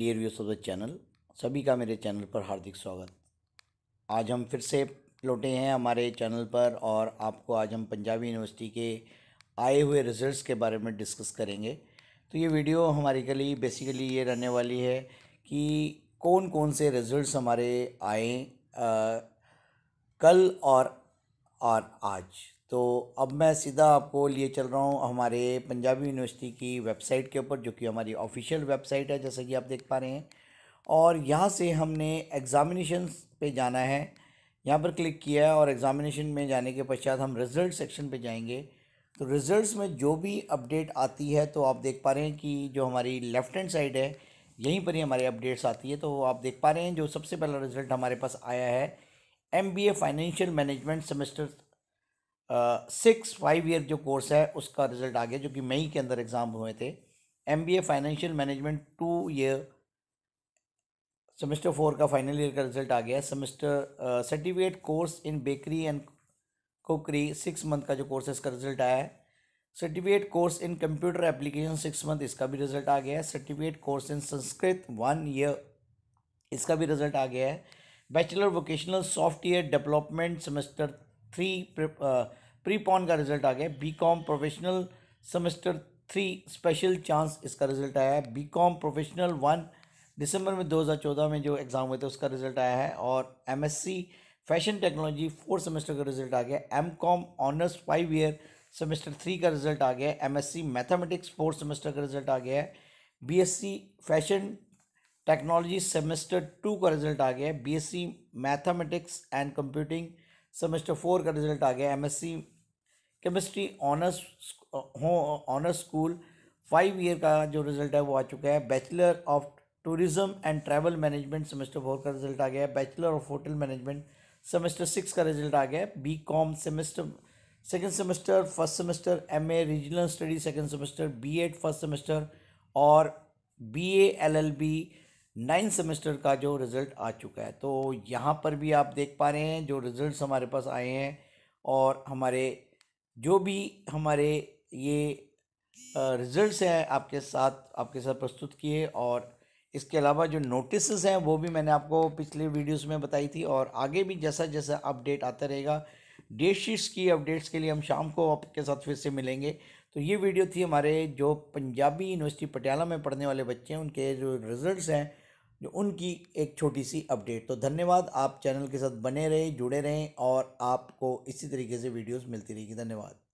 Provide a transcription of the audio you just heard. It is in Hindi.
dear viewers of the channel सभी का मेरे चैनल पर हार्दिक स्वागत आज हम फिर से लौटे हैं हमारे चैनल पर और आपको आज हम पंजाबी यूनिवर्सिटी के आए हुए रिज़ल्ट्स के बारे में डिस्कस करेंगे तो ये वीडियो हमारे के लिए बेसिकली ये रहने वाली है कि कौन कौन से रिज़ल्ट्स हमारे आए आ, कल और और आज तो अब मैं सीधा आपको लिए चल रहा हूँ हमारे पंजाबी यूनिवर्सिटी की वेबसाइट के ऊपर जो कि हमारी ऑफिशियल वेबसाइट है जैसा कि आप देख पा रहे हैं और यहाँ से हमने एग्ज़ामिनेशन पे जाना है यहाँ पर क्लिक किया है और एग्ज़ामिनेशन में जाने के पश्चात हम रिज़ल्ट सेक्शन पे जाएंगे तो रिज़ल्ट में जो भी अपडेट आती है तो आप देख पा रहे हैं कि जो हमारी लेफ़्ट हैंड साइड है यहीं पर ही हमारे अपडेट्स आती है तो आप देख पा रहे हैं जो सबसे पहला रिज़ल्ट हमारे पास आया है M B A financial management semester six five year जो कोर्स है उसका रिजल्ट आ गया जो कि मई के अंदर एग्ज़ाम हुए थे M B A financial management two year semester four का फाइनल ईयर का रिजल्ट आ गया semester certificate course in bakery and cookery six month का जो कोर्स है इसका रिजल्ट आया है certificate course in computer application six month इसका भी रिजल्ट आ गया है certificate course in Sanskrit one year इसका भी रिजल्ट आ गया है bachelor vocational software development semester three प्री पॉन का रिजल्ट आ गया B com professional semester three special chance इसका रिजल्ट आया है बी कॉम प्रोफेशनल वन दिसंबर में 2014 में जो एग्ज़ाम हुए थे उसका रिजल्ट आया है और M S C fashion technology fourth semester का रिजल्ट आ गया M com honours five year semester three का रिजल्ट आ गया M S C mathematics fourth semester का रिजल्ट आ गया है B S C fashion technology semester two का रिजल्ट आ गया है B S C mathematics and computing semester four का रिजल्ट आ गया M S C chemistry honours हो ऑनर्स स्कूल फाइव ईयर का जो रिज़ल्ट है वो आ चुका है bachelor of tourism and travel management semester four का रिज़ल्ट आ गया है bachelor of hotel management semester six का रिज़ल्ट आ गया है B com semester second semester first semester M A regional study second semester B ed first semester और B A L L B nine semester का जो रिज़ल्ट आ चुका है तो यहाँ पर भी आप देख पा रहे हैं जो रिज़ल्ट हमारे पास आए हैं और हमारे जो भी हमारे ये रिजल्ट्स हैं आपके साथ आपके साथ प्रस्तुत किए और इसके अलावा जो नोटिस हैं वो भी मैंने आपको पिछले वीडियोस में बताई थी और आगे भी जैसा जैसा अपडेट आता रहेगा डेट शीट्स की अपडेट्स के लिए हम शाम को आपके साथ फिर से मिलेंगे तो ये वीडियो थी हमारे जो पंजाबी यूनिवर्सिटी पटियाला में पढ़ने वाले बच्चे हैं उनके जो रिज़ल्ट हैं जो उनकी एक छोटी सी अपडेट तो धन्यवाद आप चैनल के साथ बने रहें जुड़े रहें और आपको इसी तरीके से वीडियोस मिलती रहेगी धन्यवाद